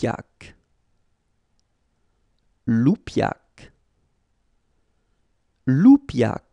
Loupiac. Loupiac. Loupiac.